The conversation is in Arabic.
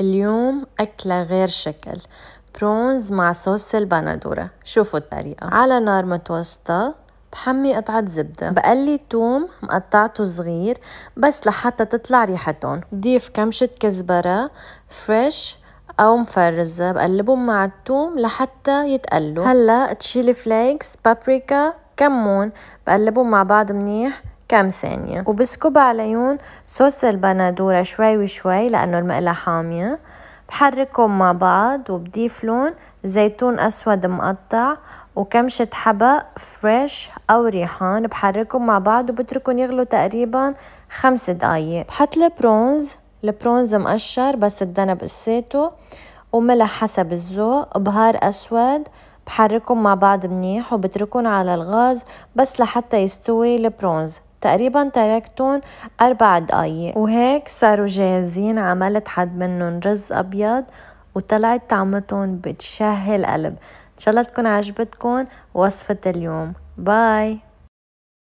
اليوم أكلة غير شكل برونز مع صوص البندورة شوفوا الطريقة على نار متوسطة بحمي قطعة زبدة بقلي توم مقطعته صغير بس لحتى تطلع ريحتهم بضيف كمشة كزبرة فريش أو مفرزة بقلبهم مع التوم لحتى يتقلوا هلأ تشيلي فليكس بابريكا كمون بقلبهم مع بعض منيح كم ثانية وبسكب عليهم صوص البندورة شوي وشوي لأنه المقلة حامية بحركهم مع بعض وبضيف لون زيتون أسود مقطع وكمشة حبق فريش أو ريحان بحركهم مع بعض وبتركهم يغلوا تقريبا خمس دقايق بحط البرونز البرونز مقشر بس الدنب قسيته وملح حسب الذوق بهار أسود بحركهم مع بعض منيح وبتركهم على الغاز بس لحتى يستوي البرونز تقريبا تركتهم أربع دقايق وهيك صاروا جاهزين عملت حد منهم رز أبيض وطلعت طعمتهم بتشهي القلب إن شاء الله تكون عجبتكم وصفة اليوم باي